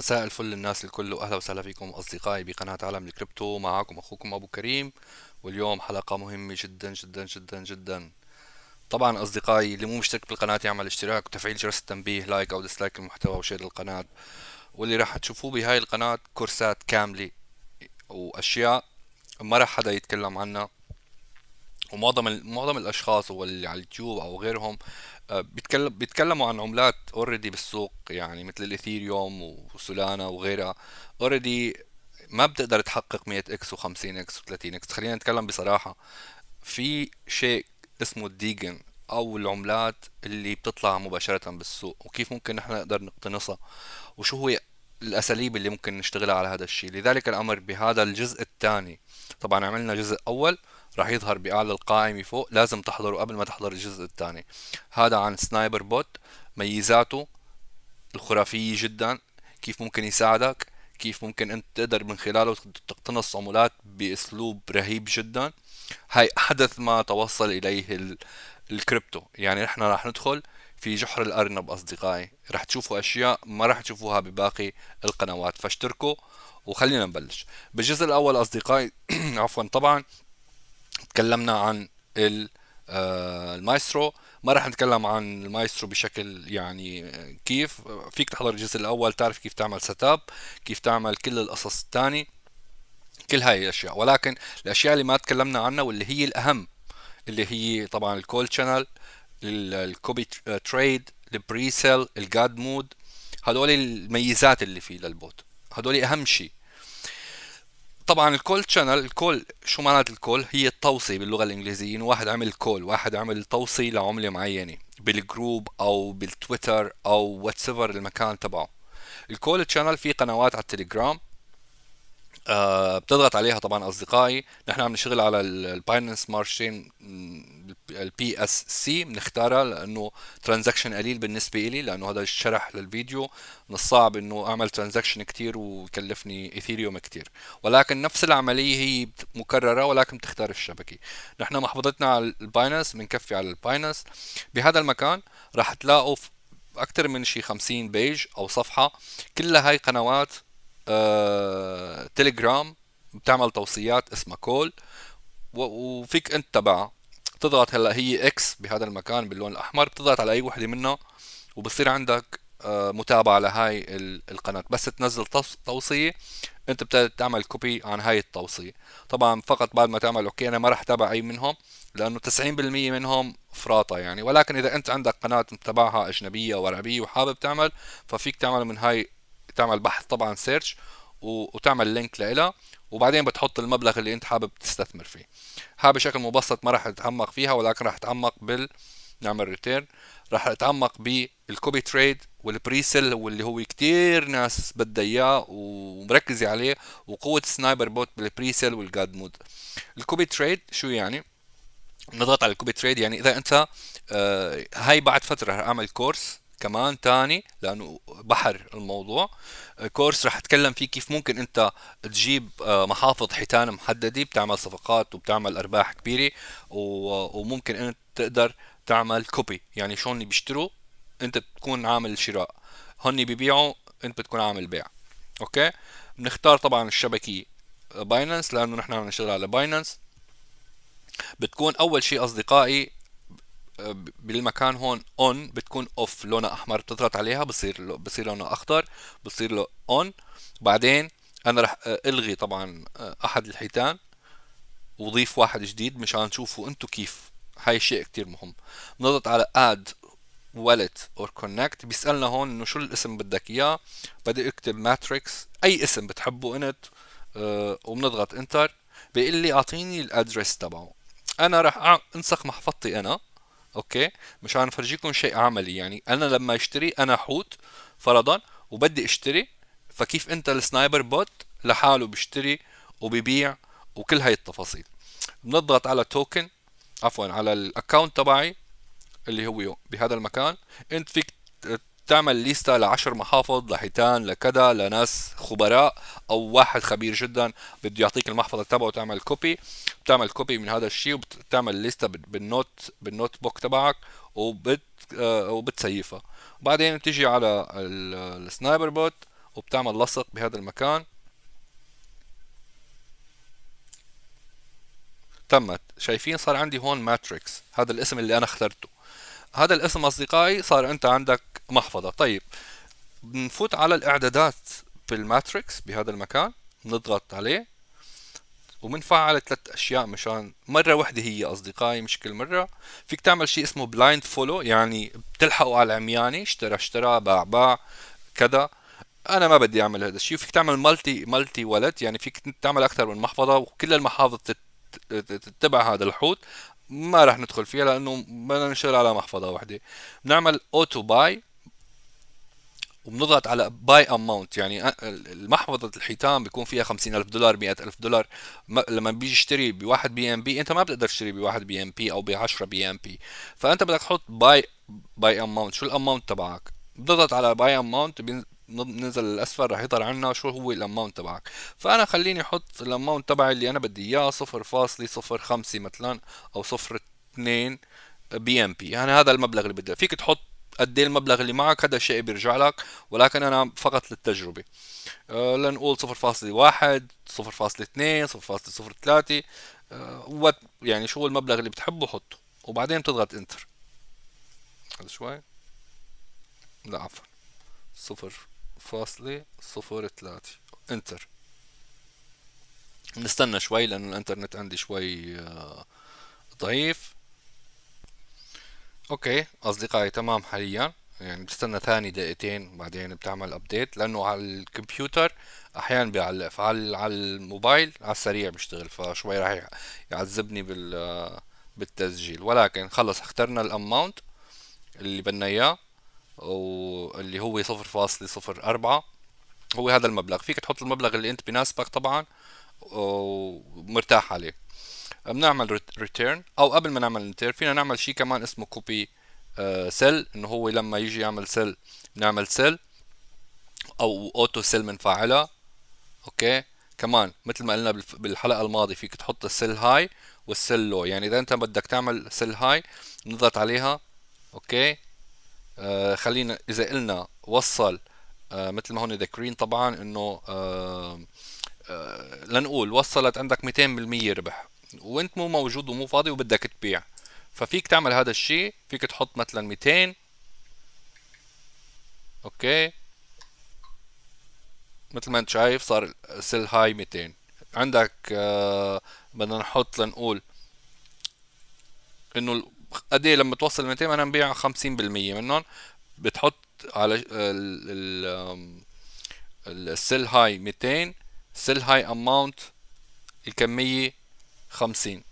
مساء الفل للناس الكل واهلا وسهلا فيكم اصدقائي بقناه عالم الكريبتو معاكم اخوكم ابو كريم واليوم حلقه مهمه جدا جدا جدا جدا طبعا اصدقائي اللي مو مشترك بالقناه يعمل اشتراك وتفعيل جرس التنبيه لايك او ديسلايك المحتوى وشير القناه واللي راح تشوفوه بهاي القناه كورسات كامله واشياء ما راح حدا يتكلم عنها ومعظم معظم الاشخاص واللي على اليوتيوب او غيرهم آه، بيتكلم بيتكلموا عن عملات اوريدي بالسوق يعني مثل الايثيريوم وسولانا وغيرها اوريدي ما بتقدر تحقق 100 اكس و50 اكس و30 اكس خلينا نتكلم بصراحه في شيء اسمه الديجن او العملات اللي بتطلع مباشره بالسوق وكيف ممكن نحن نقدر نقتنصها وشو هو الاساليب اللي ممكن نشتغلها على هذا الشيء لذلك الامر بهذا الجزء الثاني طبعا عملنا جزء اول راح يظهر بأعلى القائمة فوق لازم تحضره قبل ما تحضر الجزء الثاني هذا عن سنايبر بوت ميزاته الخرافية جدا كيف ممكن يساعدك كيف ممكن انت تقدر من خلاله تقتنص عملات باسلوب رهيب جدا هاي احدث ما توصل اليه الكريبتو يعني نحن راح ندخل في جحر الارنب اصدقائي راح تشوفوا اشياء ما راح تشوفوها بباقي القنوات فاشتركوا وخلينا نبلش بالجزء الاول اصدقائي عفوا طبعا تكلمنا عن آه، المايسترو ما راح نتكلم عن المايسترو بشكل يعني آه، كيف فيك تحضر الجزء الاول تعرف كيف تعمل سيت اب كيف تعمل كل القصص الثاني كل هاي الاشياء ولكن الاشياء اللي ما تكلمنا عنها واللي هي الاهم اللي هي طبعا الكول شانل الكوبي تريد البريسيل الجاد مود هدول الميزات اللي فيه للبوت هدول اهم شيء طبعا الكول تشانل الكول شو معنات الكول هي التوصي باللغه الانجليزيه إن واحد عمل كول واحد عمل توصي لعمله معينه بالجروب او بالتويتر او واتسيفر المكان تبعه الكول تشانل في قنوات على التليجرام آه بتضغط عليها طبعا اصدقائي نحن عم نشتغل على الباينانس مارشين البي اس سي بنختارها لانه ترانزاكشن قليل بالنسبه لي لانه هذا الشرح للفيديو من الصعب انه اعمل ترانزاكشن كثير ويكلفني ايثيريوم كثير ولكن نفس العمليه هي مكرره ولكن بتختار الشبكه نحن محفظتنا على الباينانس بنكفي على الباينانس بهذا المكان راح تلاقوا اكثر من شي 50 بيج او صفحه كلها هاي قنوات آه، تليجرام بتعمل توصيات اسمها كول وفيك انت تبعها بتضغط هلا هي اكس بهذا المكان باللون الاحمر بتضغط على اي وحده منها وبصير عندك آه، متابعه لهاي القناه بس تنزل توصيه انت بتعمل كوبي عن هاي التوصيه طبعا فقط بعد ما تعمل اوكي انا ما راح تابع اي منهم لانه 90% منهم فراطه يعني ولكن اذا انت عندك قناه متابعها اجنبيه وعربيه وحابب تعمل ففيك تعمل من هاي تعمل بحث طبعا سيرش وتعمل لينك لها وبعدين بتحط المبلغ اللي انت حابب تستثمر فيه ها بشكل مبسط ما راح اتعمق فيها ولكن راح اتعمق بال نعمل ريتيرن راح اتعمق بالكوبي تريد والبريسل واللي هو كتير ناس بدها اياه ومركزه عليه وقوه سنايبر بوت بالبريسل والجاد مود الكوبي تريد شو يعني نضغط على الكوبي تريد يعني اذا انت آه هاي بعد فتره راح اعمل كورس كمان تاني لانه بحر الموضوع آه، كورس رح اتكلم فيه كيف ممكن انت تجيب آه، محافظ حيتان محدده بتعمل صفقات وبتعمل ارباح كبيره وممكن انت تقدر تعمل كوبي يعني شو بيشتروا انت بتكون عامل شراء هن بيبيعوا انت بتكون عامل بيع اوكي بنختار طبعا الشبكه باينانس لانه نحن عم نشتغل على باينانس بتكون اول شيء اصدقائي بالمكان هون اون بتكون اوف لونها احمر بتضغط عليها بصير بصير لونها اخضر بصير له اون بعدين انا رح آه، الغي طبعا آه، احد الحيتان وضيف واحد جديد مشان تشوفوا انتم كيف هاي الشيء كتير مهم نضغط على اد wallet اور كونكت بيسألنا هون انه شو الاسم بدك اياه بدي اكتب ماتريكس اي اسم بتحبه انت أه وبنضغط انتر بيقول لي اعطيني الادرس تبعه انا راح انسخ محفظتي انا اوكي مشان نفرجيكم شيء عملي يعني انا لما اشتري انا حوت فرضا وبدي اشتري فكيف انت السنايبر بوت لحاله بيشتري وبيبيع وكل هاي التفاصيل بنضغط على توكن عفوا على الاكونت تبعي اللي هو بهذا المكان انت فيك بتعمل ليستا لعشر محافظ لحيتان لكذا لناس خبراء او واحد خبير جدا بده يعطيك المحفظه تبعه وتعمل كوبي بتعمل كوبي من هذا الشيء وبتعمل ليستا بالنوت بالنوت بوك تبعك وبت آه، وبتسيفها بعدين بتيجي على السنايبر بوت وبتعمل لصق بهذا المكان تمت شايفين صار عندي هون ماتريكس هذا الاسم اللي انا اخترته هذا الاسم اصدقائي صار انت عندك محفظه طيب بنفوت على الاعدادات بالماتريكس بهذا المكان نضغط عليه وبنفعل ثلاث اشياء مشان مره وحده هي اصدقائي مش كل مره فيك تعمل شيء اسمه بلايند فولو يعني بتلحقوا على العمياني اشترى اشترى باع باع كذا انا ما بدي اعمل هذا الشيء فيك تعمل مالتي مالتي ولد يعني فيك تعمل اكثر من محفظه وكل المحافظ تتبع هذا الحوت ما راح ندخل فيها لانه بدنا نشتغل على محفظه واحده بنعمل اوتو باي وبنضغط على باي اماونت يعني محفظه الحيتان بيكون فيها 50000 دولار 100000 دولار لما بيجي يشتري ب 1 بي ام بي انت ما بتقدر تشتري ب 1 بي ام بي او ب 10 بي ام بي فانت بدك تحط باي باي اماونت شو الاماونت تبعك بضغط على باي اماونت بننزل للاسفل راح يطلع عنا شو هو الاماونت تبعك فانا خليني احط الاماونت تبعي اللي انا بدي اياه 0.05 مثلا او 0.2 بي ام بي يعني هذا المبلغ اللي بدي فيك تحط قد ايه المبلغ اللي معك هذا الشيء بيرجع لك ولكن انا فقط للتجربه أه لنقول 0.1 0.2 0.03 أه يعني شو المبلغ اللي بتحبه حطه وبعدين بتضغط انتر هذا شوي لا عفوا 0.03 انتر نستنى شوي لانه الانترنت عندي شوي آه، ضعيف اوكي اصدقائي تمام حاليا يعني بتستنى ثاني دقيقتين بعدين بتعمل ابديت لانه على الكمبيوتر احيانا بيعلق فعلى على الموبايل على السريع بيشتغل فشوي راح يعذبني بال بالتسجيل ولكن خلص اخترنا الاماونت اللي بدنا اياه واللي هو صفر فاصلة صفر أربعة هو هذا المبلغ فيك تحط المبلغ اللي انت بناسبك طبعا ومرتاح عليه بنعمل ريتيرن او قبل ما نعمل انتر فينا نعمل شيء كمان اسمه كوبي سيل آه، انه هو لما يجي يعمل سيل بنعمل سيل او اوتو سيل بنفعلها اوكي كمان مثل ما قلنا بالحلقه الماضيه فيك تحط السيل هاي والسيل لو يعني اذا انت بدك تعمل سيل هاي نضغط عليها اوكي آه خلينا اذا قلنا وصل آه مثل ما هون ذاكرين طبعا انه آه آه لنقول وصلت عندك 200% ربح وانت مو موجود ومو فاضي وبدك تبيع ففيك تعمل هذا الشيء فيك تحط مثلا 200 اوكي مثل ما انت شايف صار سيل هاي 200 عندك آه بدنا نحط لنقول انه قد ايه لما توصل 200 انا نبيع 50% منهم بتحط على ال السيل هاي 200 سيل هاي اماونت الكميه خمسين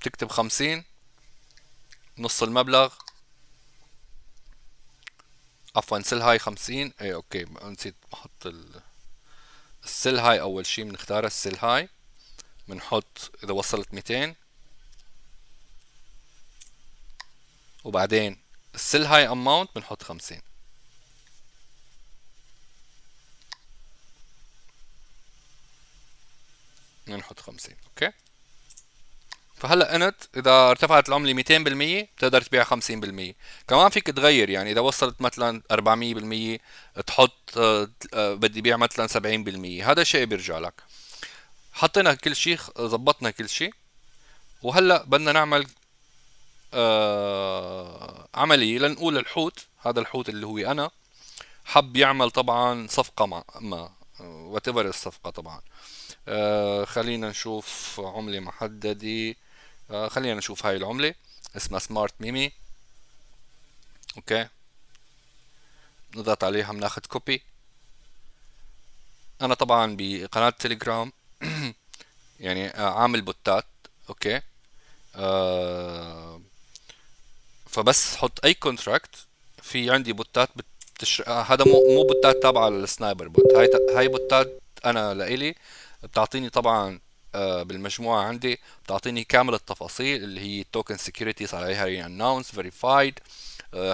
تكتب خمسين نص المبلغ عفوا سيل هاي خمسين اي اوكي نسيت بحط ال... السيل هاي اول شي بنختار السيل هاي بنحط اذا وصلت ميتين وبعدين السيل هاي اماونت بنحط خمسين نحط 50 اوكي فهلا انت اذا ارتفعت العمله 200% بتقدر تبيع 50% كمان فيك تغير يعني اذا وصلت مثلا 400% تحط آه، آه، بدي بيع مثلا 70% هذا الشيء بيرجع لك حطينا كل شيء ظبطنا كل شيء وهلا بدنا نعمل آه عمليه لنقول الحوت هذا الحوت اللي هو انا حب يعمل طبعا صفقه مع ما وات ايفر الصفقه طبعا آه خلينا نشوف عمله محدده آه خلينا نشوف هاي العمله اسمها سمارت ميمي اوكي نضغط عليها بناخذ كوبي انا طبعا بقناه تليجرام يعني آه، عامل بوتات اوكي آه فبس حط اي كونتراكت في عندي بوتات بت بتشر... آه، هذا مو مو بوتات تابعه للسنايبر بوت هاي ت... هاي بوتات انا لإلي بتعطيني طبعا آه، بالمجموعه عندي بتعطيني كامل التفاصيل اللي هي التوكن سكيورتي صار عليها يعني اناونس آه، فيريفايد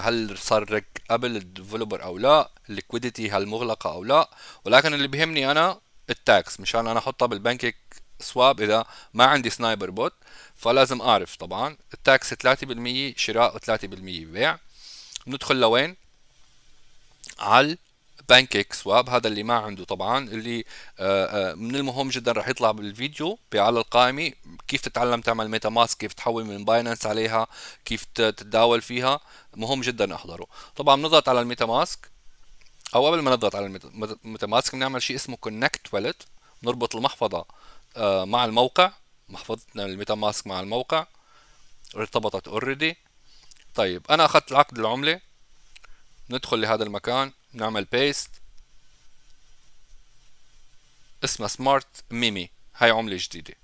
هل صار رك قبل الديفلوبر او لا الليكويديتي هل مغلقه او لا ولكن اللي بيهمني انا التاكس مشان انا احطها بالبنك سواب اذا ما عندي سنايبر بوت فلازم اعرف طبعا التاكس 3% شراء و3% بيع بندخل لوين على بانكيك سواب هذا اللي ما عنده طبعا اللي آه، آه، من المهم جدا راح يطلع بالفيديو بأعلى القائمة كيف تتعلم تعمل ميتا ماسك كيف تحول من باينانس عليها كيف تتداول فيها مهم جدا احضره طبعا بنضغط على الميتا ماسك او قبل ما نضغط على الميتا ماسك بنعمل شيء اسمه كونكت والت بنربط المحفظة آه، مع الموقع محفظتنا الميتا ماسك مع الموقع ارتبطت اوريدي طيب انا اخذت العقد العمله ندخل لهذا المكان نعمل بيست اسمها سمارت ميمي هاي عمله جديده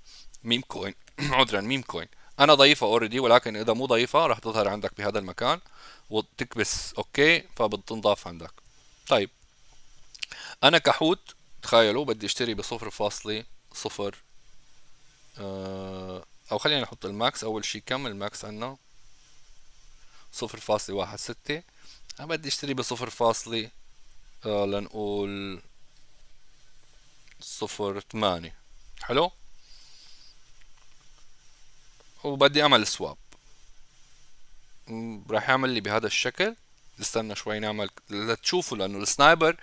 ميم كوين عذرا ميم كوين انا ضايفها اوريدي ولكن اذا مو ضايفها رح تظهر عندك بهذا المكان وتكبس اوكي فبتنضاف عندك طيب انا كحوت تخيلوا بدي اشتري بصفر فاصلة صفر آه، او خلينا نحط الماكس اول شيء كم الماكس عندنا صفر فاصلة واحد ستة انا بدي اشتري بصفر فاصلة آه لنقول صفر ثمانية حلو وبدي اعمل سواب راح يعمل لي بهذا الشكل استنى شوي نعمل لتشوفوا لانه السنايبر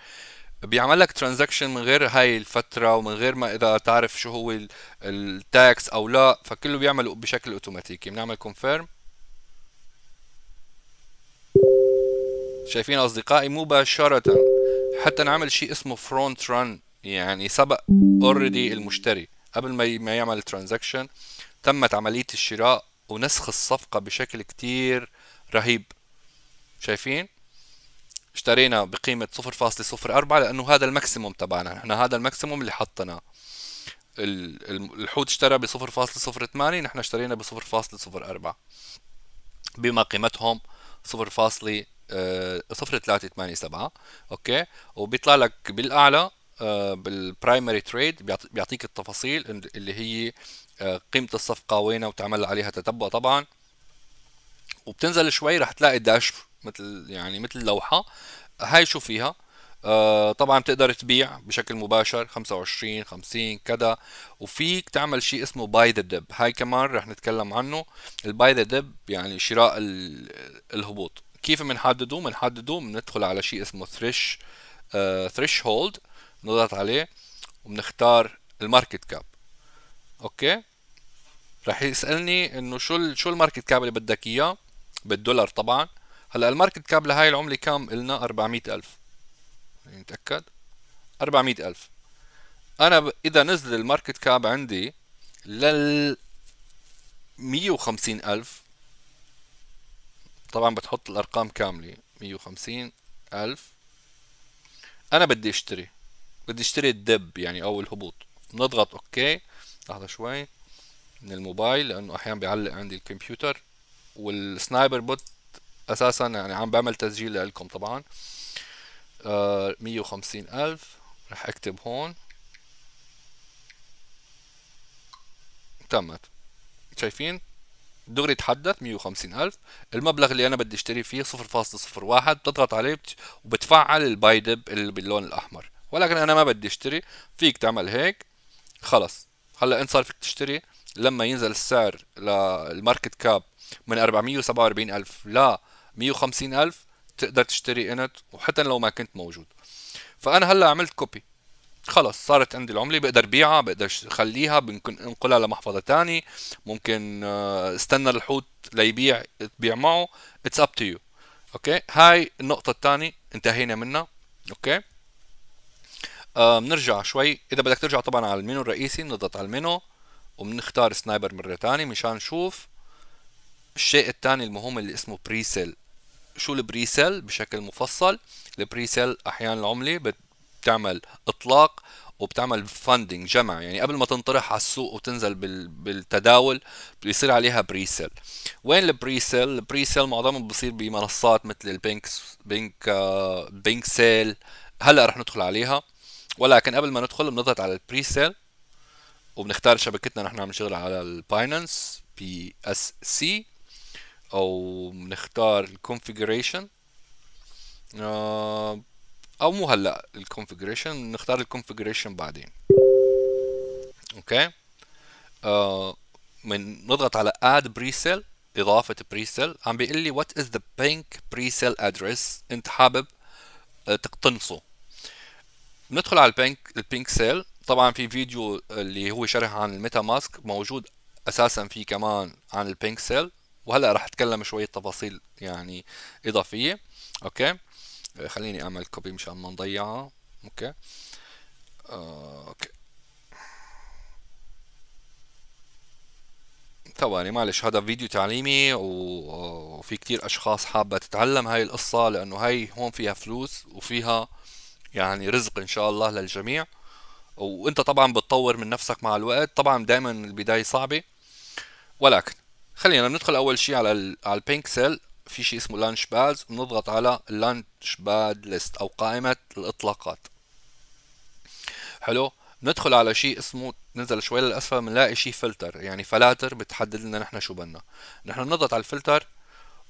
بيعمل لك ترانزاكشن من غير هاي الفتره ومن غير ما اذا تعرف شو هو التاكس او لا فكله بيعمله بشكل اوتوماتيكي بنعمل كونفيرم شايفين أصدقائي مباشرة حتى نعمل شيء اسمه فرونت ران يعني سبق اوريدي المشتري قبل ما ما يعمل ترانزاكشن تمت عملية الشراء ونسخ الصفقة بشكل كتير رهيب شايفين اشترينا بقيمة 0.04 لأنه هذا الماكسيموم تبعنا نحن هذا الماكسيموم اللي حطنا الحوت اشترى ب 0.08 نحن اشترينا ب 0.04 بما قيمتهم 0.04 0387 آه، أوكي وبيطلع لك بالأعلى آه، بالبرايمري تريد بيعطيك التفاصيل اللي هي آه، قيمة الصفقة وينها وتعمل عليها تتبع طبعا وبتنزل شوي رح تلاقي داش مثل يعني مثل لوحة هاي شو فيها طبعا بتقدر تبيع بشكل مباشر 25 50 كذا وفيك تعمل شيء اسمه باي ذا دب هاي كمان رح نتكلم عنه الباي ذا دب يعني شراء الهبوط كيف بنحدده بنحدده بندخل على شيء اسمه ثريش ثريش هولد نضغط عليه وبنختار الماركت كاب اوكي رح يسالني انه شو شو الماركت كاب اللي بدك اياه بالدولار طبعا هلا الماركت كاب لهي العمله كم قلنا 400000 نتاكد 400000 انا ب... اذا نزل الماركت كاب عندي لل 150000 طبعا بتحط الارقام كامله 150 ألف انا بدي اشتري بدي اشتري الدب يعني او الهبوط بنضغط اوكي لحظه شوي من الموبايل لانه احيانا بيعلق عندي الكمبيوتر والسنايبر بوت اساسا يعني عم بعمل تسجيل لكم طبعا آه، مية وخمسين ألف رح اكتب هون تمت شايفين دغري تحدث 150000 المبلغ اللي انا بدي اشتري فيه 0.01 بتضغط عليه وبتفعل الباي ديب اللي باللون الاحمر ولكن انا ما بدي اشتري فيك تعمل هيك خلص هلا انت صار فيك تشتري لما ينزل السعر للماركت كاب من 447000 ل 150000 تقدر تشتري انت وحتى لو ما كنت موجود فانا هلا عملت كوبي خلص صارت عندي العمله بقدر بيعها بقدر اخليها ممكن انقلها لمحفظه تاني ممكن استنى الحوت ليبيع تبيع معه اتس اب تو يو اوكي هاي النقطه الثانيه انتهينا منها اوكي بنرجع آه شوي اذا بدك ترجع طبعا على المينو الرئيسي بنضغط على المينو وبنختار سنايبر مره ثانيه مشان نشوف الشيء الثاني المهم اللي اسمه بريسيل شو البريسيل بشكل مفصل البريسيل احيانا العمله بتعمل اطلاق وبتعمل فاندنج جمع يعني قبل ما تنطرح على السوق وتنزل بالتداول بيصير عليها بريسيل وين البريسيل البريسيل معظمهم بصير بمنصات مثل البنك بنك بنك سيل هلا رح ندخل عليها ولكن قبل ما ندخل بنضغط على البريسيل وبنختار شبكتنا نحن عم نشتغل على الباينانس بي اس سي او بنختار الكونفيجريشن او مو هلا الكونفجريشن نختار الكونفجريشن بعدين اوكي آه من نضغط على اد بريسل اضافه بريسل عم بيقول لي وات از ذا بينك بريسل ادريس انت حابب آه، تقتنصه ندخل على البينك البينك سيل طبعا في فيديو اللي هو شرح عن الميتا ماسك موجود اساسا في كمان عن البينك سيل وهلا راح اتكلم شويه تفاصيل يعني اضافيه اوكي خليني اعمل كوبي مشان ما نضيعها اوكي اوكي ثواني معلش هذا فيديو تعليمي وفي كتير اشخاص حابه تتعلم هاي القصه لانه هاي هون فيها فلوس وفيها يعني رزق ان شاء الله للجميع وانت طبعا بتطور من نفسك مع الوقت طبعا دائما البدايه صعبه ولكن خلينا ندخل اول شيء على على البينك سيل في شيء اسمه لانش بادز بنضغط على لانش باد ليست او قائمه الاطلاقات حلو ندخل على شيء اسمه ننزل شوي للاسفل بنلاقي شيء فلتر يعني فلاتر بتحدد لنا نحن شو بدنا نحن بنضغط على الفلتر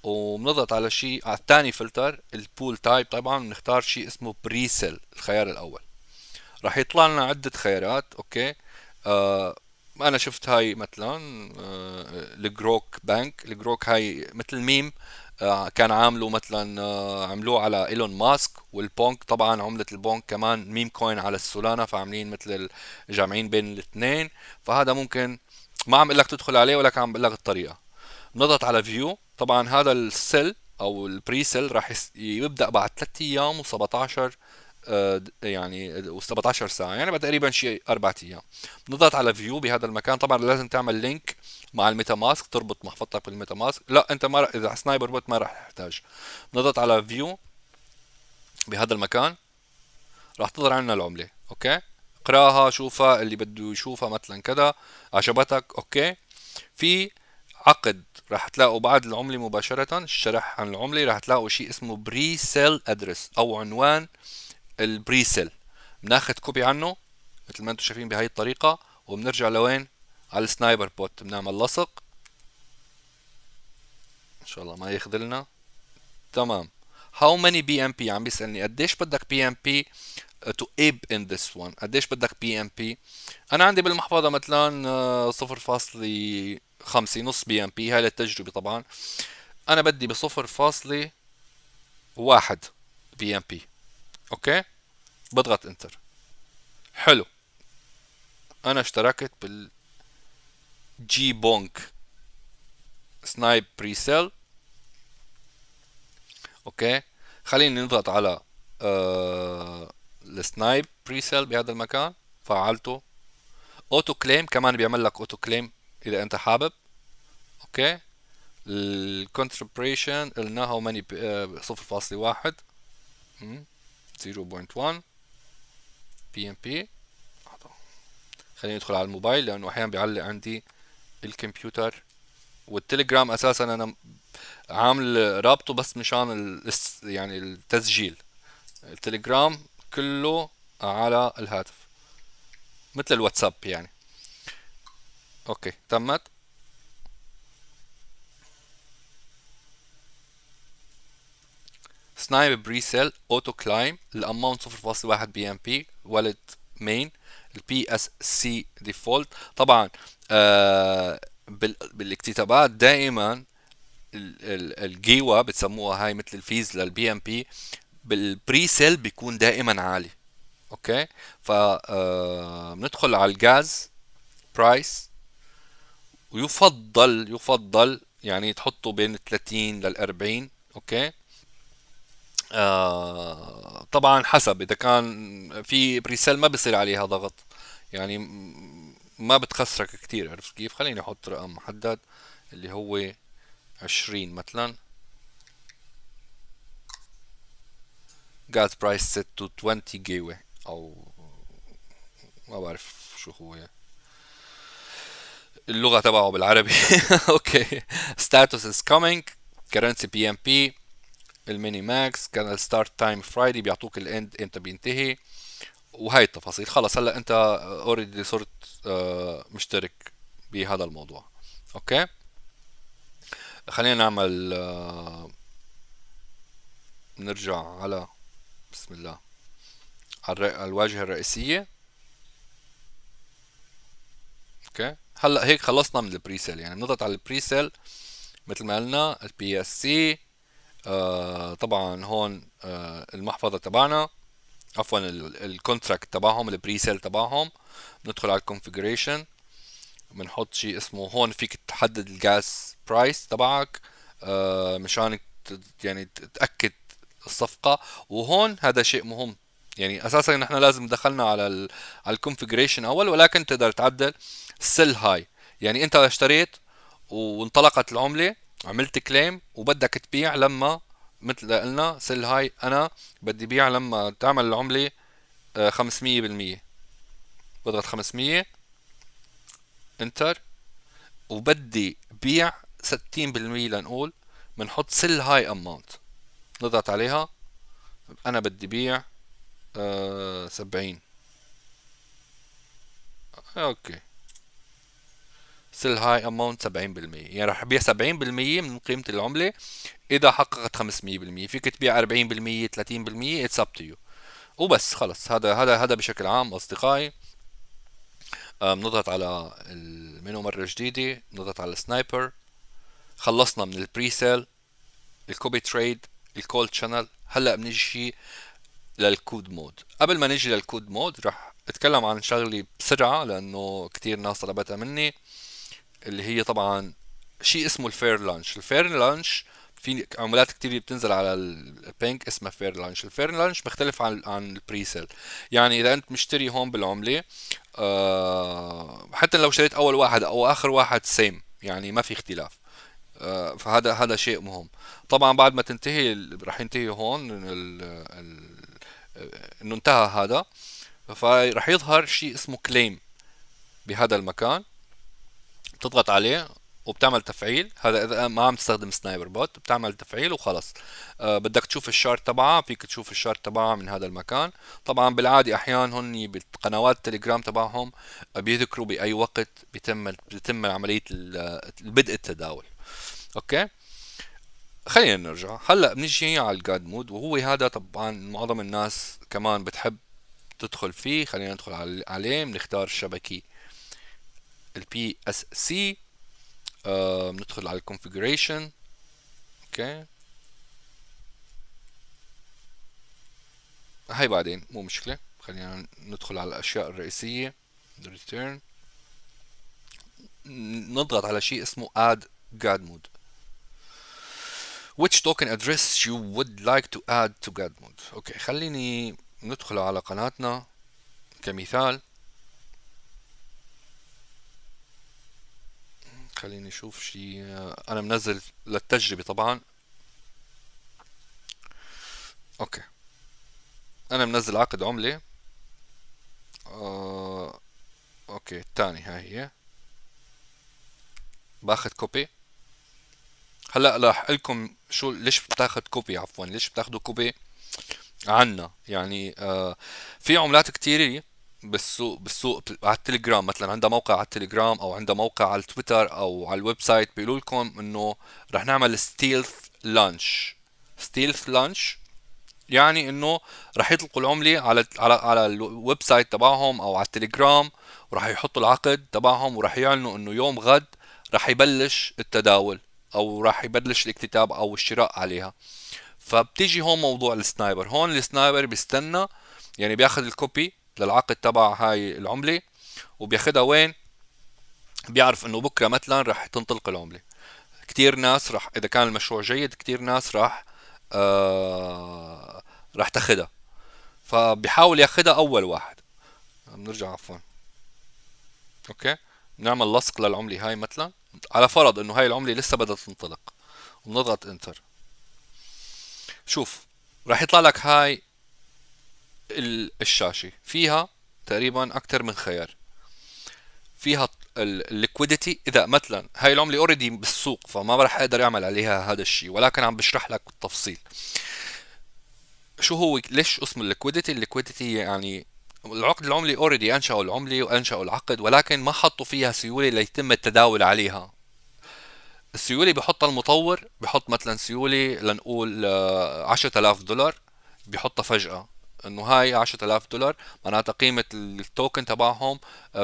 وبنضغط على شيء على الثاني فلتر البول تايب طبعا بنختار شيء اسمه بريسل الخيار الاول راح يطلع لنا عده خيارات اوكي آه انا شفت هاي مثلا آه الجروك بانك الجروك هاي مثل ميم آه، كان عامله مثلا آه، عملوه على ايلون ماسك والبونك طبعا عمله البونك كمان ميم كوين على السولانا فعاملين مثل جامعين بين الاثنين فهذا ممكن ما عم لك تدخل عليه ولكن عم لك الطريقه نضغط على فيو طبعا هذا السيل او البري سيل راح يبدا بعد 3 ايام و17 آه، يعني و17 ساعه يعني تقريبا شيء اربع ايام بنضغط على فيو بهذا المكان طبعا لازم تعمل لينك مع الميتا ماسك تربط محفظتك بالميتا ماسك لا انت ما رح اذا سنايبر بوت ما راح تحتاج بنضغط على فيو بهذا المكان راح تظهر عندنا العمله اوكي اقراها شوفها اللي بده يشوفها مثلا كذا عجبتك اوكي في عقد راح تلاقوا بعد العمله مباشره الشرح عن العمله راح تلاقوا شيء اسمه بري سيل ادرس او عنوان البريسل بناخذ كوبي عنه مثل ما انتم شايفين بهي الطريقه وبنرجع لوين على السنايبر بوت بنعمل لصق ان شاء الله ما يخذلنا تمام هاو ماني بي ام بي عم بيسالني قديش بدك بي ام بي تو ايب ان ذس وان قديش بدك بي ام بي انا عندي بالمحفظه مثلا 0.5 آه، نص بي ام بي هاي للتجربه طبعا انا بدي ب 0.1 بي ام بي اوكي بضغط انتر حلو انا اشتركت بال جي بونك سنايب بريسيل اوكي خليني نضغط على آه السنايب بريسيل بهذا المكان فعلته اوتو كليم كمان بيعمل لك اوتو كليم اذا انت حابب اوكي الكونتربريشن قلنا هاو ماني 0.1 0.1 بي ام بي خليني ادخل على الموبايل لانه احيانا بيعلق عندي الكمبيوتر والتليجرام اساسا انا عامل رابطه بس مشان ال... يعني التسجيل التليجرام كله على الهاتف مثل الواتساب يعني اوكي تمت سنايب بري سيل اوتو كلايم الاماونت 0.1 بي ام بي والت مين البي اس سي ديفولت طبعا آه بالاكتتابات دائما الجيوا بتسموها هاي مثل الفيز للبي ام بي بالبري سيل بيكون دائما عالي اوكي ف آه، بندخل على الجاز برايس ويفضل يفضل يعني تحطه بين 30 لل 40 اوكي آه طبعا حسب اذا كان في بريسيل ما بصير عليها ضغط يعني ما بتخسرك كتير عرفت كيف خليني احط رقم محدد اللي هو عشرين مثلا gas برايس سيت تو 20 جيوي او ما بعرف شو هو اللغه تبعه بالعربي اوكي ستاتوس از كومينج كرنسي بي ام بي الميني ماكس كان الستارت تايم فرايدي بيعطوك الاند امتى بينتهي وهي التفاصيل خلص هلا انت اوريدي صرت آه، مشترك بهذا الموضوع اوكي خلينا نعمل آه، نرجع على بسم الله على الواجهة الرئيسية اوكي هلا هيك خلصنا من البريسيل يعني بنضغط على البريسيل مثل ما قلنا البي اس سي آه، طبعا هون آه المحفظه تبعنا عفوا الكونتراكت تبعهم البريسيل تبعهم بندخل على الكونفجريشن بنحط شيء اسمه هون فيك تحدد الجاس برايس تبعك آه مشان يعني تاكد الصفقه وهون هذا شيء مهم يعني اساسا نحن لازم دخلنا على على الكونفجريشن اول ولكن تقدر تعدل السيل هاي يعني انت اشتريت وانطلقت العمله عملت كليم وبدك تبيع لما مثل قلنا سيل هاي انا بدي بيع لما تعمل العمله 500% بضغط 500 انتر وبدي بيع 60% لنقول بنحط سيل هاي اماونت نضغط عليها انا بدي بيع أه 70 آه، اوكي سيل هاي اماونت 70% يعني رح تبيع 70% من قيمه العمله اذا حققت 500% فيك تبيع 40% 30% اتس اب تو يو وبس خلص هذا هذا هذا بشكل عام اصدقائي بنضغط على المينو مره جديده بنضغط على السنايبر خلصنا من البري سيل الكوبي تريد الكول شانل هلا بنجي للكود مود قبل ما نجي للكود مود رح اتكلم عن شغلي بسرعه لانه كثير ناس طلبتها مني اللي هي طبعا شيء اسمه الفير لانش الفير لانش في عملات كتير بتنزل على البنك اسمها فير لانش الفير لانش مختلف عن عن البريسيل يعني اذا انت مشتري هون بالعمله آه، حتى لو شريت اول واحد او اخر واحد سيم يعني ما في اختلاف آه، فهذا هذا شيء مهم طبعا بعد ما تنتهي راح ينتهي هون انه انتهى هذا فراح يظهر شيء اسمه كليم بهذا المكان بتضغط عليه وبتعمل تفعيل هذا اذا ما عم تستخدم سنايبر بوت بتعمل تفعيل وخلص أه بدك تشوف الشارت تبعها فيك تشوف الشارت تبعها من هذا المكان طبعا بالعاده احيانا هن بقنوات التليجرام تبعهم بيذكروا باي وقت بيتم بتتم عمليه بدء التداول اوكي خلينا نرجع هلا بنجي على الجاد مود وهو هذا طبعا معظم الناس كمان بتحب تدخل فيه خلينا ندخل عليه بنختار الشبكه البي اس آه، سي بندخل على الكونفيجريشن اوكي هاي بعدين مو مشكلة خلينا ندخل على الأشياء الرئيسية return نضغط على شيء اسمه add guard mode which token address you would like to add to guard mode اوكي خليني ندخل على قناتنا كمثال خليني اشوف شيء انا منزل للتجربه طبعا اوكي انا منزل عقد عمله آه، اوكي الثاني هاي هي باخذ كوبي هلا راح لكم شو ليش بتاخذ كوبي عفوا ليش بتاخذوا كوبي عنا يعني آه في عملات كتيرة بالسوق بالسوق على التليجرام مثلا عندها موقع على التليجرام او عندها موقع على التويتر او على الويب سايت بيقولوا لكم انه رح نعمل ستيلث لانش ستيلث لانش يعني انه رح يطلقوا العمله على على على الويب سايت تبعهم او على التليجرام ورح يحطوا العقد تبعهم ورح يعلنوا انه يوم غد رح يبلش التداول او رح يبلش الاكتتاب او الشراء عليها فبتيجي هون موضوع السنايبر هون السنايبر بيستنى يعني بياخذ الكوبي للعقد تبع هاي العمله وبياخدها وين بيعرف انه بكره مثلا رح تنطلق العمله كتير ناس رح اذا كان المشروع جيد كتير ناس رح آه رح تاخدها فبيحاول ياخدها اول واحد بنرجع عفوا اوكي بنعمل لصق للعمله هاي مثلا على فرض انه هاي العمله لسه بدها تنطلق وبنضغط انتر شوف رح يطلع لك هاي الشاشه فيها تقريبا اكثر من خيار فيها الليكويديتي اذا مثلا هاي العمله اوريدي بالسوق فما راح اقدر اعمل عليها هذا الشيء ولكن عم بشرح لك بالتفصيل شو هو ليش اسم الليكويديتي الليكويديتي يعني العقد العملي اوريدي انشأوا العملة وانشأوا العقد ولكن ما حطوا فيها سيولة ليتم التداول عليها السيولة بحطها المطور بحط مثلا سيولة لنقول 10000 آه، دولار بحطها فجأة انه هاي 10000 دولار معناتها قيمه التوكن تبعهم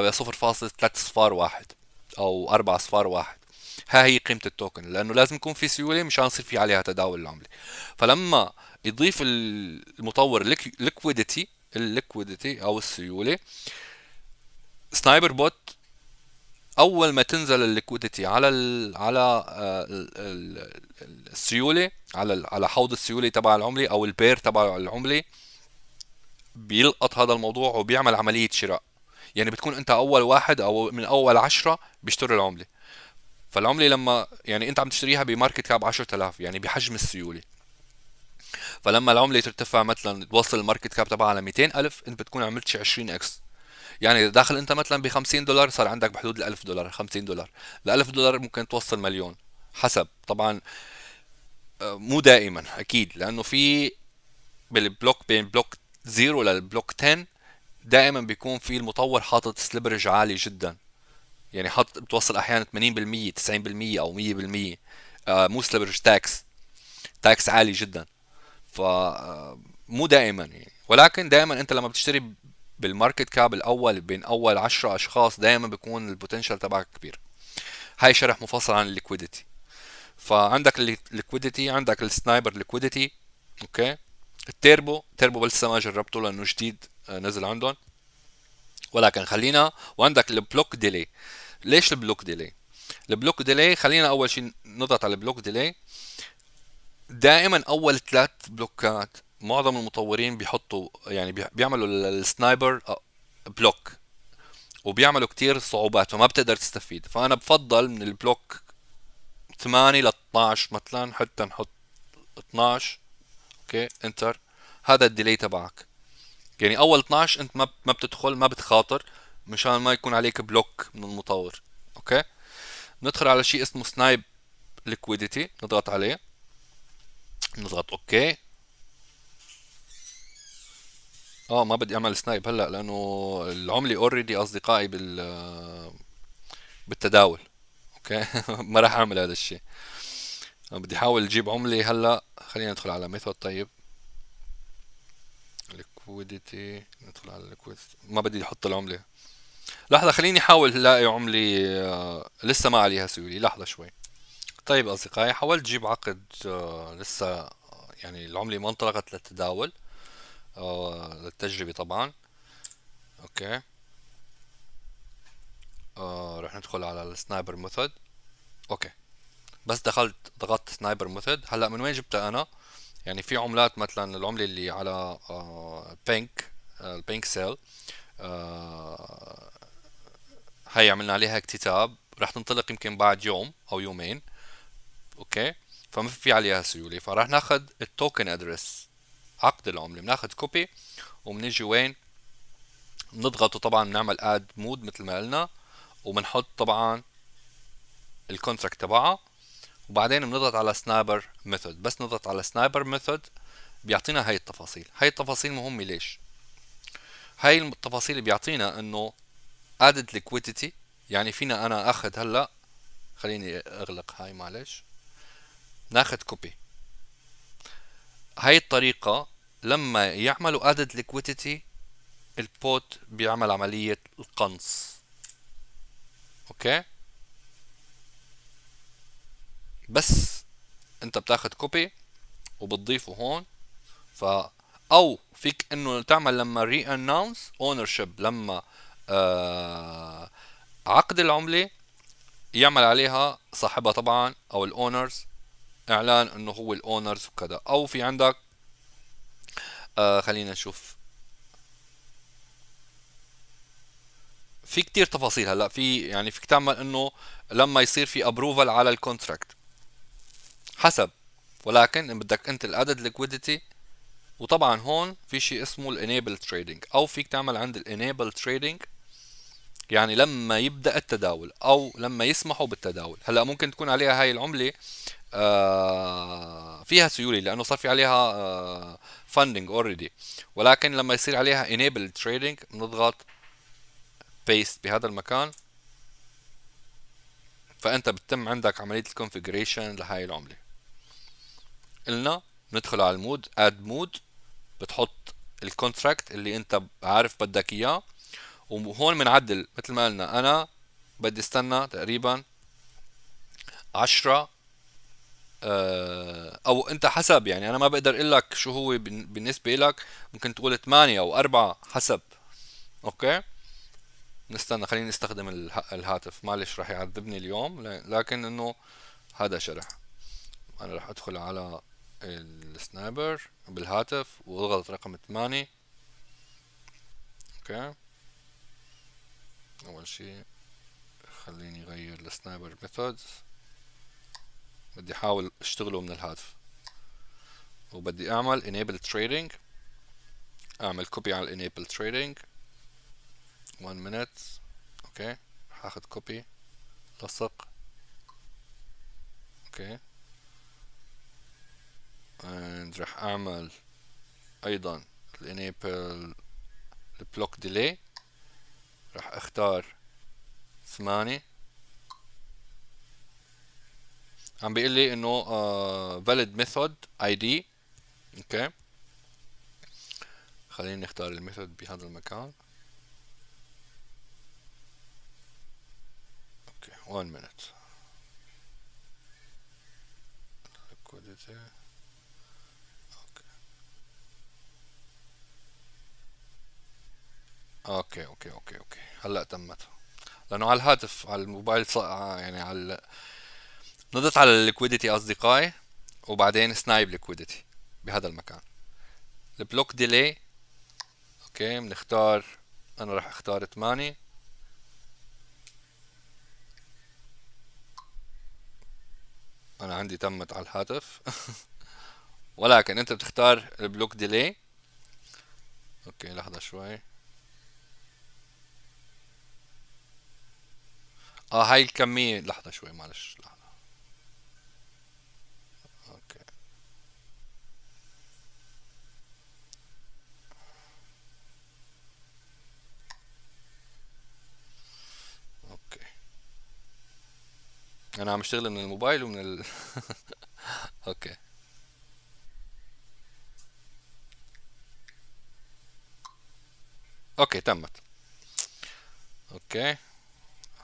0.301 آه، او 4 صفار واحد ها هي قيمه التوكن لانه لازم يكون في سيوله مشان يصير في عليها تداول العمله فلما يضيف المطور ليكويديتي الليكويديتي او السيوله سنايبر بوت اول ما تنزل الليكويديتي على ال على آه، السيوله على على حوض السيوله تبع العمله او البير تبع العمله بيلقط هذا الموضوع وبيعمل عملية شراء يعني بتكون انت اول واحد او من اول عشرة بيشتروا العملة فالعملة لما يعني انت عم تشتريها بماركت كاب 10000 يعني بحجم السيولة فلما العملة ترتفع مثلا توصل الماركت كاب تبعها ل 200000 انت بتكون عملت شي 20 اكس يعني داخل انت مثلا ب 50 دولار صار عندك بحدود ال 1000 دولار 50 دولار ل 1000 دولار ممكن توصل مليون حسب طبعا آه، مو دائما اكيد لانه في بالبلوك بين بلوك 0 للبلوك 10 دائما بيكون في المطور حاطط سليبرج عالي جدا يعني حاطط بتوصل احيانا 80% 90% او 100% آه مو سليبرج تاكس تاكس عالي جدا ف آه، مو دائما يعني ولكن دائما انت لما بتشتري بالماركت كاب الاول بين اول 10 اشخاص دائما بيكون البوتنشال تبعك كبير هاي شرح مفصل عن الليكويديتي فعندك الليكويديتي عندك السنايبر ليكويديتي اوكي التيربو التيربو لسه ما جربته لانه جديد آه، نزل عندهم ولكن خلينا وعندك البلوك ديلي ليش البلوك ديلي البلوك ديلي خلينا اول شيء نضغط على البلوك ديلي دائما اول ثلاث بلوكات معظم المطورين بيحطوا يعني بيعملوا السنايبر آه، بلوك وبيعملوا كتير صعوبات فما بتقدر تستفيد فانا بفضل من البلوك 8 ل 12 مثلا حتى نحط 12 اوكي انتر هذا الديلي تبعك يعني اول 12 انت ما ما بتدخل ما بتخاطر مشان ما يكون عليك بلوك من المطور اوكي ندخل على شيء اسمه سنايب ليكويديتي نضغط عليه نضغط اوكي اه ما بدي اعمل سنايب هلا لانه العمله اوريدي اصدقائي بال بالتداول اوكي ما راح اعمل هذا الشيء بدي احاول اجيب عملة هلا خلينا ندخل على ميثود طيب ليكويديتي ندخل على ليكويديتي ما بدي احط العملة لحظة خليني احاول الاقي عملة آه، لسه ما عليها سيولي لحظة شوي طيب اصدقائي حاولت اجيب عقد آه، لسه آه، يعني العملة ما انطلقت للتداول للتجربة طبعا اوكي رح ندخل على السنايبر ميثود اوكي بس دخلت ضغطت سنايبر ميثود هلا من وين جبتها انا يعني في عملات مثلا العمله اللي على بينك البينك سيل هي عملنا عليها اكتتاب رح تنطلق يمكن بعد يوم او يومين اوكي فما في عليها سيوله فرح ناخذ التوكن ادرس عقد العمله بناخذ كوبي وبنجي وين بنضغطه طبعا بنعمل اد مود مثل ما قلنا وبنحط طبعا الكونتراكت تبعها وبعدين بنضغط على سنايبر ميثود بس نضغط على سنايبر ميثود بيعطينا هاي التفاصيل هاي التفاصيل مهمة ليش هاي التفاصيل بيعطينا انه added liquidity يعني فينا انا اخذ هلا خليني اغلق هاي معلش ناخذ كوبي هاي الطريقة لما يعملوا added liquidity البوت بيعمل عملية القنص اوكي بس انت بتاخد كوبي وبتضيفه هون ف او فيك انه تعمل لما ري اناونس شيب لما آه عقد العمله يعمل عليها صاحبها طبعا او الاونرز اعلان انه هو الاونرز وكذا او في عندك آه خلينا نشوف في كتير تفاصيل هلا في يعني فيك تعمل انه لما يصير في ابروفل على الكونتراكت حسب ولكن إن بدك أنت الادد ليكويديتي وطبعا هون في شيء اسمه الانيبل تريدنج او فيك تعمل عند الانيبل تريدنج يعني لما يبدا التداول او لما يسمحوا بالتداول هلا ممكن تكون عليها هاي العمله آه، فيها سيوله لانه صار في عليها فاندنج آه، اوريدي ولكن لما يصير عليها انيبل تريدنج بنضغط بيست بهذا المكان فانت بتتم عندك عمليه الكونفيجريشن لهاي العمله قلنا ندخل على المود اد مود بتحط الكونتراكت اللي انت عارف بدك اياه وهون بنعدل مثل ما قلنا انا بدي استنى تقريبا 10 آه، او انت حسب يعني انا ما بقدر اقول لك شو هو بالنسبه لك ممكن تقول 8 او 4 حسب اوكي نستنى خليني استخدم الهاتف معلش راح يعذبني اليوم لكن انه هذا شرح انا راح ادخل على السنايبر بالهاتف واضغط رقم ثمانية اوكي اول شي خليني اغير السنايبر ميثودز بدي احاول اشتغله من الهاتف وبدي اعمل انيبل trading اعمل كوبي على enable trading 1 minute اوكي هاخد كوبي لصق اوكي and راح اعمل ايضا the block delay راح اختار ثمانية عم بيقول لي انه uh, valid method id اوكي okay. خليني اختار الميثود بهذا المكان اوكي okay. 1 minute اوكي اوكي اوكي اوكي هلا تمت لانه على الهاتف على الموبايل ص... آه، يعني على نضت على الليكويديتي اصدقائي وبعدين سنايب ليكويديتي بهذا المكان البلوك ديلي اوكي بنختار انا راح اختار 8 انا عندي تمت على الهاتف ولكن انت بتختار البلوك ديلي اوكي لحظه شوي اه هاي الكمية لحظة شوي معلش لحظة اوكي اوكي انا عم اشتغل من الموبايل ومن ال اوكي اوكي تمت اوكي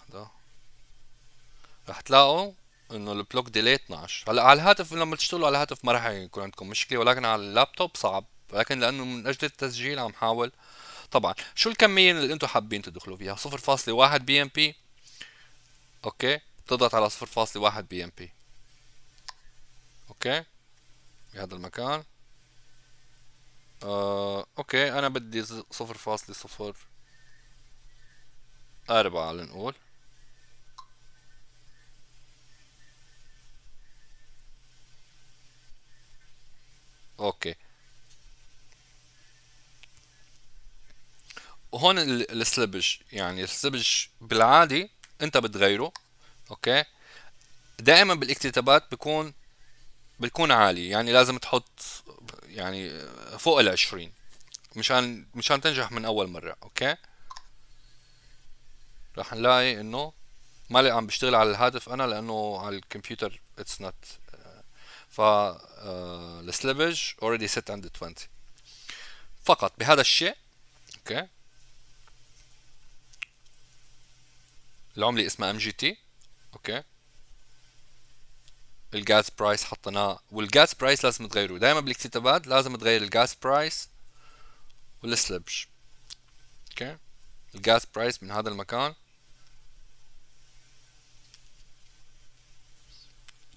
لحظة رح تلاقوا انه البلوك ديلي 12 هلا على الهاتف لما تشتغلوا على الهاتف ما رح يكون عندكم مشكله ولكن على اللابتوب صعب ولكن لانه من اجل التسجيل عم حاول طبعا شو الكميه اللي انتم حابين تدخلوا فيها 0.1 بي ام بي اوكي تضغط على 0.1 بي ام بي اوكي بهذا المكان آه، اوكي انا بدي 0.04 فاصلة لنقول اوكي وهون السلبج يعني السلبج بالعادي انت بتغيره اوكي دائما بالاكتتابات بيكون بيكون عالي يعني لازم تحط يعني فوق ال 20 مشان مشان تنجح من اول مره اوكي راح نلاقي انه ما عم بشتغل على الهاتف انا لانه على الكمبيوتر اتس نوت فالسليبج اوريدي سيت عند 20 فقط بهذا الشيء اوكي العملة اسمها ام جي تي اوكي الغاز برايس حطيناه والغاز برايس لازم تغيره دائما بالاكتتابات لازم تغير الغاز برايس والسلبج اوكي الغاز برايس من هذا المكان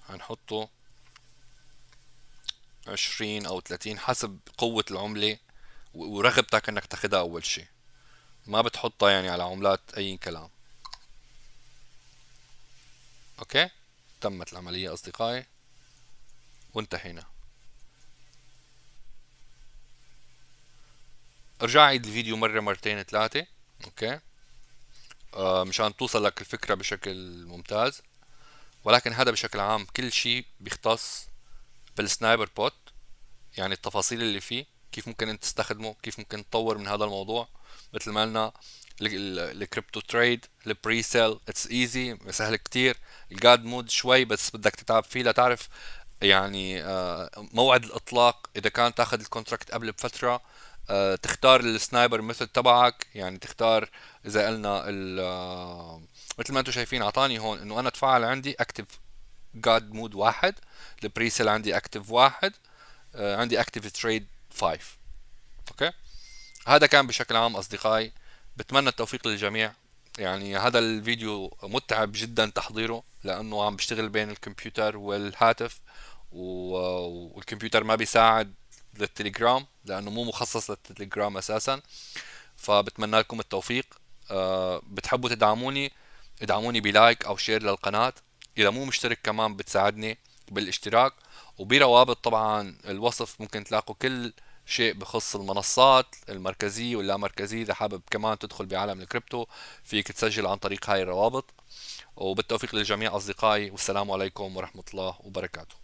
هنحطه 20 او 30 حسب قوه العمله ورغبتك انك تاخدها اول شيء ما بتحطها يعني على عملات اي كلام اوكي تمت العمليه اصدقائي وانتهينا ارجع عيد الفيديو مره مرتين ثلاثه اوكي آه مشان توصل لك الفكره بشكل ممتاز ولكن هذا بشكل عام كل شيء بيختص بالسنايبر بوت يعني التفاصيل اللي فيه كيف ممكن انت تستخدمه كيف ممكن تطور من هذا الموضوع مثل ما قلنا الكريبتو تريد البري سيل اتس ايزي سهل كتير الجاد مود شوي بس بدك تتعب فيه لتعرف يعني آه، موعد الاطلاق اذا كان تاخذ الكونتراكت قبل بفتره آه، تختار السنايبر ميثود تبعك يعني تختار اذا قلنا آه، مثل ما انتم شايفين اعطاني هون انه انا تفعل عندي اكتف جاد مود واحد البريسيل عندي اكتف واحد آه، عندي اكتف تريد 5 اوكي هذا كان بشكل عام اصدقائي بتمنى التوفيق للجميع يعني هذا الفيديو متعب جدا تحضيره لانه عم بشتغل بين الكمبيوتر والهاتف والكمبيوتر ما بيساعد للتليجرام لانه مو مخصص للتليجرام اساسا فبتمنى لكم التوفيق أه بتحبوا تدعموني ادعموني بلايك او شير للقناه اذا مو مشترك كمان بتساعدني بالاشتراك وبروابط طبعا الوصف ممكن تلاقوا كل شيء بخص المنصات المركزية واللا مركزية إذا حابب كمان تدخل بعالم الكريبتو فيك تسجل عن طريق هاي الروابط وبالتوفيق للجميع أصدقائي والسلام عليكم ورحمة الله وبركاته